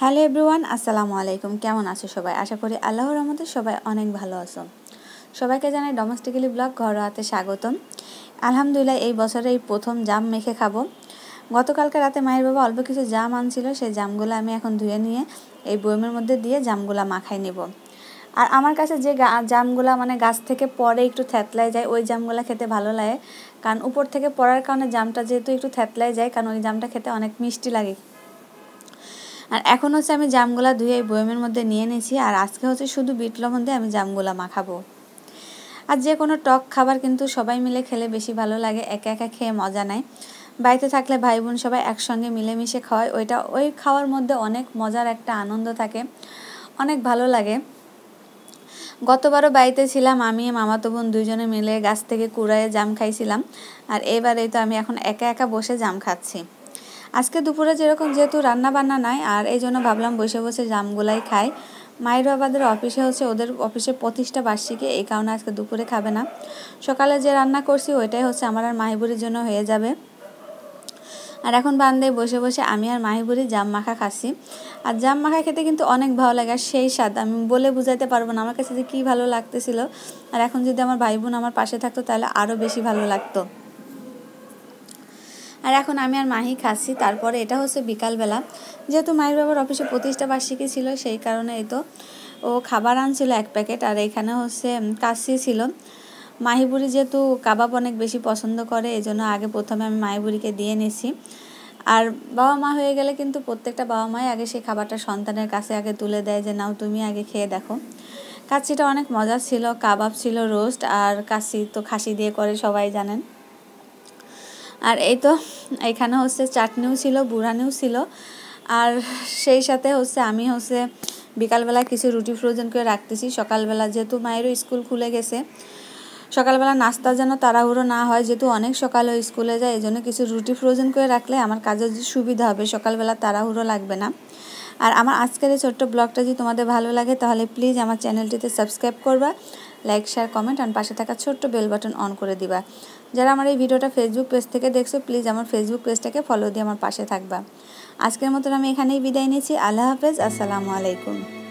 hello everyone আসসালামু আলাইকুম কেমন আছো সবাই আশা করি আল্লাহর রহমতে সবাই অনেক ভালো আছো সবাইকে জানাই ডোমেস্টিক্যালি ব্লগ ঘরোয়াতে স্বাগতম আলহামদুলিল্লাহ এই বছরে এই প্রথম জাম মেখে খাবো গতকালকে রাতে মায়ের বাবা অল্প কিছু জাম আনছিল সেই জামগুলো আমি এখন ধুয়ে নিয়ে এই বয়মের মধ্যে দিয়ে জামগুলো মাখাই নেব আর আমার কাছে যে জামগুলা মানে গাছ থেকে পরে একটু থ্যাতলায় যায় ওই জামগুলা খেতে ভালো লাগে কারণ উপর থেকে পড়ার কারণে জামটা যেহেতু একটু থ্যাতলায় যায় কারণ ওই জামটা খেতে অনেক মিষ্টি লাগে আর এখন হচ্ছে আমি জামগুলা ধুয়ে এই বয়মের মধ্যে নিয়ে নিয়েছি আর আজকে হচ্ছে শুধু বিট লবণ দিয়ে আমি জামগুলা মাখাবো আর যে কোনো টক খাবার কিন্তু সবাই মিলে খেলে বেশি ভালো লাগে একা একা খেয়ে মজা নেয় বাড়িতে থাকলে ভাই বোন সবাই একসঙ্গে মিলেমিশে খাওয়ায় ওইটা ওই খাওয়ার মধ্যে অনেক মজার একটা আনন্দ থাকে অনেক ভালো লাগে গতবারও বাড়িতে ছিলাম আমি মামাতো বোন দুজনে মিলে গাছ থেকে কুড়ায় জাম খাইছিলাম আর এবারে তো আমি এখন একা একা বসে জাম খাচ্ছি আজকে দুপুরে যেরকম যেহেতু রান্না বান্না নাই আর এই জন্য ভাবলাম বসে বসে জামগুলাই খাই মায়ের বাবাদের অফিসে হচ্ছে ওদের অফিসে প্রতিষ্ঠা বার্ষিকী এই কারণে আজকে দুপুরে খাবে না সকালে যে রান্না করছি ওইটাই হচ্ছে আমার আর মাহিবুরির জন্য হয়ে যাবে আর এখন বান্দে বসে বসে আমি আর মাহিবুরি জাম মাখা খাচ্ছি আর জাম মাখা খেতে কিন্তু অনেক ভালো লাগে আর সেই স্বাদ আমি বলে বুঝাইতে পারবো না আমার কাছে যে কী ভালো লাগতেছিল আর এখন যদি আমার ভাই বোন আমার পাশে থাকতো তাহলে আরও বেশি ভালো লাগতো আর এখন আমি আর মাহি খাচ্ছি তারপরে এটা হচ্ছে বিকালবেলা যেহেতু মাহির বাবার অফিসে প্রতিষ্ঠা বার্ষিকী ছিল সেই কারণে এই তো ও খাবার আনছিল এক প্যাকেট আর এখানে হচ্ছে কাশি ছিল মাহিবুড়ি যেহেতু কাবাব অনেক বেশি পছন্দ করে এই জন্য আগে প্রথমে আমি মাহিবুড়িকে দিয়ে নিছি আর বাবা মা হয়ে গেলে কিন্তু প্রত্যেকটা বাবা মাই আগে সেই খাবারটা সন্তানের কাছে আগে তুলে দেয় যে নাও তুমি আগে খেয়ে দেখো কাচ্ছিটা অনেক মজা ছিল কাবাব ছিল রোস্ট আর কাশি তো খাসি দিয়ে করে সবাই জানেন আর এই তো এখানে হচ্ছে চাটনিও ছিল বুড়ানিও ছিল আর সেই সাথে হচ্ছে আমি হচ্ছে বিকালবেলা কিছু রুটি ফ্রোজেন করে রাখতেছি সকালবেলা যেহেতু মায়েরও স্কুল খুলে গেছে সকালবেলা নাস্তা যেন তাড়াহুড়ো না হয় যেহেতু অনেক সকাল সকালে স্কুলে যায় এই জন্য কিছু রুটি ফ্রোজেন করে রাখলে আমার কাজের সুবিধা হবে সকালবেলা তাড়াহুড়ো লাগবে না আর আমার আজকের এই ছোট্ট ব্লগটা যদি তোমাদের ভালো লাগে তাহলে প্লিজ আমার চ্যানেলটিতে সাবস্ক্রাইব করবা লাইক শেয়ার কমেন্ট আর পাশে থাকা ছোট্ট বেল বাটন অন করে দিবা যারা আমার এই ভিডিওটা ফেসবুক পেজ থেকে দেখছো প্লিজ আমার ফেসবুক পেজটাকে ফলো দিয়ে আমার পাশে থাকবা আজকের মতন আমি এখানেই বিদায় নিয়েছি আল্লাহ হাফেজ আসসালামু আলাইকুম